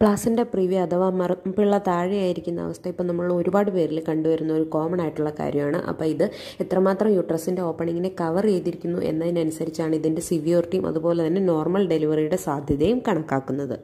പ്ലാസിൻ്റെ preview അഥവാ മറപ്പിള്ള താഴെയായിരിക്കുന്ന അവസ്ഥ ഇപ്പം നമ്മൾ ഒരുപാട് പേരിൽ കണ്ടുവരുന്ന ഒരു കോമൺ ആയിട്ടുള്ള കാര്യമാണ് അപ്പോൾ ഇത് എത്രമാത്രം യുട്രസിൻ്റെ ഓപ്പണിങ്ങിനെ കവർ ചെയ്തിരിക്കുന്നു എന്നതിനനുസരിച്ചാണ് ഇതിൻ്റെ സിവിയോറിറ്റിയും അതുപോലെ തന്നെ നോർമൽ ഡെലിവറിയുടെ സാധ്യതയും കണക്കാക്കുന്നത്